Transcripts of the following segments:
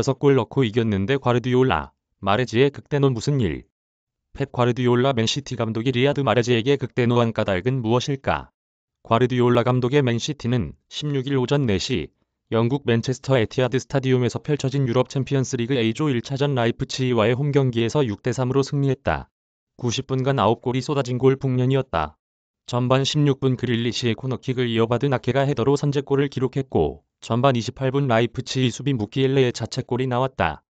6골 넣고 이겼는데 과르디올라, 마레지의 극대노 무슨 일? 펩 과르디올라 맨시티 감독이 리아드 마레지에게 극대노한 까닭은 무엇일까? 과르디올라 감독의 맨시티는 16일 오전 4시 영국 맨체스터 에티아드 스타디움에서 펼쳐진 유럽 챔피언스 리그 A조 1차전 라이프치히와의 홈경기에서 6대3으로 승리했다. 90분간 9골이 쏟아진 골 풍년이었다. 전반 16분 그릴리시의 코너킥을 이어받은 아케가 헤더로 선제골을 기록했고 전반 28분 라이프치히 수비 무키엘레의 자책골이 나왔다.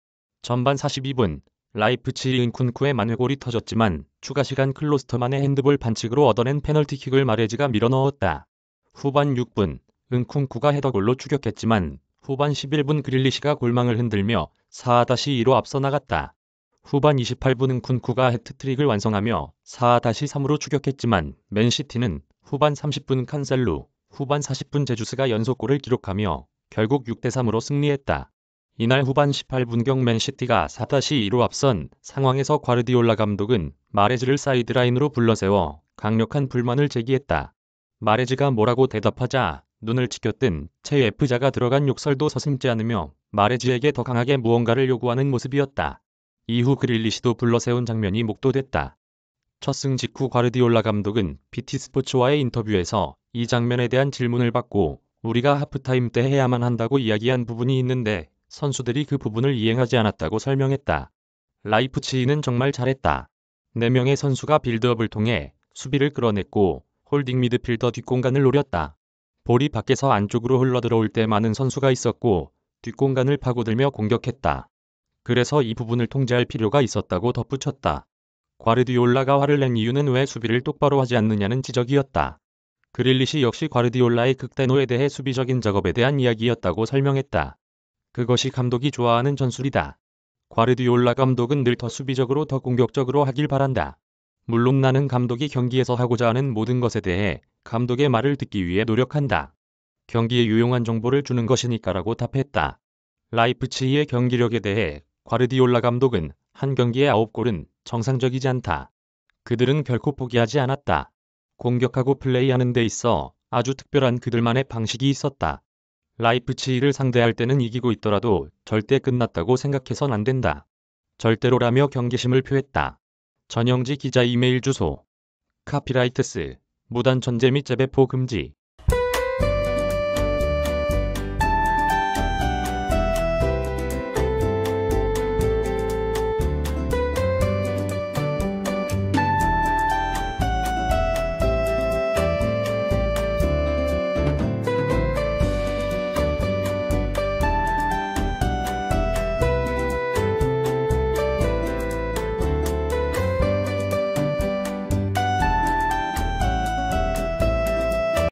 전반 42분 라이프치히 은쿤쿠의 만회골이 터졌지만 추가 시간 클로스터만의 핸드볼 반칙으로 얻어낸 페널티킥을 마레지가 밀어넣었다. 후반 6분 은쿤쿠가 헤더골로 추격했지만 후반 11분 그릴리시가 골망을 흔들며 4-2로 앞서 나갔다. 후반 28분은 군쿠가 헤트트릭을 완성하며 4-3으로 추격했지만 맨시티는 후반 30분 칸셀루, 후반 40분 제주스가 연속골을 기록하며 결국 6대3으로 승리했다. 이날 후반 18분경 맨시티가 4-2로 앞선 상황에서 과르디올라 감독은 마레즈를 사이드라인으로 불러세워 강력한 불만을 제기했다. 마레즈가 뭐라고 대답하자 눈을 지켰든 체 f 자가 들어간 욕설도 서슴지 않으며 마레즈에게 더 강하게 무언가를 요구하는 모습이었다. 이후 그릴리시도 불러세운 장면이 목도됐다. 첫 승 직후 과르디올라 감독은 BT 스포츠와의 인터뷰에서 이 장면에 대한 질문을 받고 우리가 하프타임 때 해야만 한다고 이야기한 부분이 있는데 선수들이 그 부분을 이행하지 않았다고 설명했다. 라이프치히는 정말 잘했다. 4명의 선수가 빌드업을 통해 수비를 끌어냈고 홀딩 미드필더 뒷공간을 노렸다. 볼이 밖에서 안쪽으로 흘러들어올 때 많은 선수가 있었고 뒷공간을 파고들며 공격했다. 그래서 이 부분을 통제할 필요가 있었다고 덧붙였다. 과르디올라가 화를 낸 이유는 왜 수비를 똑바로 하지 않느냐는 지적이었다. 그릴리시 역시 과르디올라의 극대노에 대해 수비적인 작업에 대한 이야기였다고 설명했다. 그것이 감독이 좋아하는 전술이다. 과르디올라 감독은 늘 더 수비적으로 더 공격적으로 하길 바란다. 물론 나는 감독이 경기에서 하고자 하는 모든 것에 대해 감독의 말을 듣기 위해 노력한다. 경기에 유용한 정보를 주는 것이니까라고 답했다. 라이프치히의 경기력에 대해 과르디올라 감독은 한 경기에 9골은 정상적이지 않다. 그들은 결코 포기하지 않았다. 공격하고 플레이하는 데 있어 아주 특별한 그들만의 방식이 있었다. 라이프치히를 상대할 때는 이기고 있더라도 절대 끝났다고 생각해선 안 된다. 절대로라며 경계심을 표했다. 전영지 기자 이메일 주소 카피라이트스 무단 전재및 재배포 금지